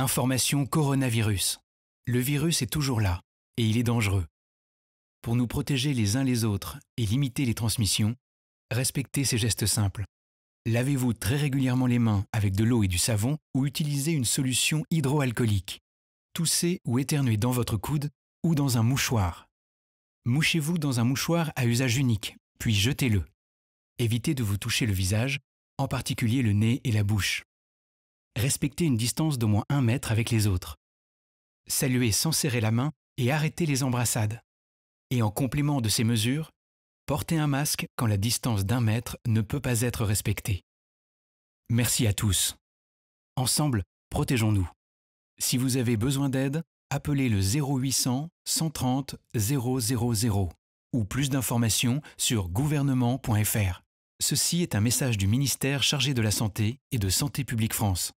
Information coronavirus. Le virus est toujours là, et il est dangereux. Pour nous protéger les uns les autres et limiter les transmissions, respectez ces gestes simples. Lavez-vous très régulièrement les mains avec de l'eau et du savon ou utilisez une solution hydroalcoolique. Toussez ou éternuez dans votre coude ou dans un mouchoir. Mouchez-vous dans un mouchoir à usage unique, puis jetez-le. Évitez de vous toucher le visage, en particulier le nez et la bouche. Respectez une distance d'au moins un mètre avec les autres, saluer sans serrer la main et arrêtez les embrassades. Et en complément de ces mesures, portez un masque quand la distance d'un mètre ne peut pas être respectée. Merci à tous. Ensemble, protégeons-nous. Si vous avez besoin d'aide, appelez le 0800 130 000 ou plus d'informations sur gouvernement.fr. Ceci est un message du ministère chargé de la Santé et de Santé publique France.